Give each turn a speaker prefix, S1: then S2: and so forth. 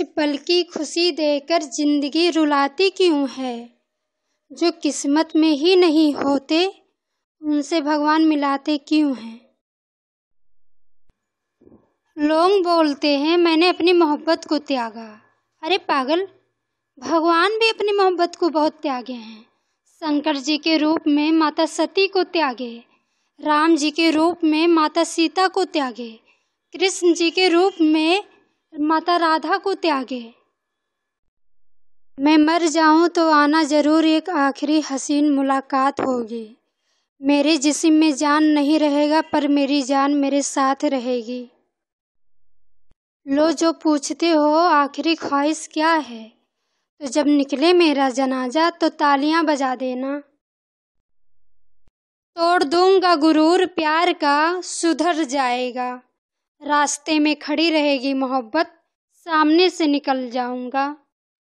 S1: कुछ पल की खुशी देकर ज़िंदगी रुलाती क्यों है जो किस्मत में ही नहीं होते उनसे भगवान मिलाते क्यों हैं लोग बोलते हैं मैंने अपनी मोहब्बत को त्यागा अरे पागल भगवान भी अपनी मोहब्बत को बहुत त्यागे हैं शंकर जी के रूप में माता सती को त्यागे राम जी के रूप में माता सीता को त्यागे कृष्ण जी के रूप में माता राधा को त्यागे मैं मर जाऊं तो आना जरूर एक आखिरी हसीन मुलाकात होगी मेरे जिसम में जान नहीं रहेगा पर मेरी जान मेरे साथ रहेगी लो जो पूछते हो आखिरी ख्वाहिश क्या है तो जब निकले मेरा जनाजा तो तालियां बजा देना तोड़ दूंगा गुरूर प्यार का सुधर जाएगा रास्ते में खड़ी रहेगी मोहब्बत सामने से निकल जाऊंगा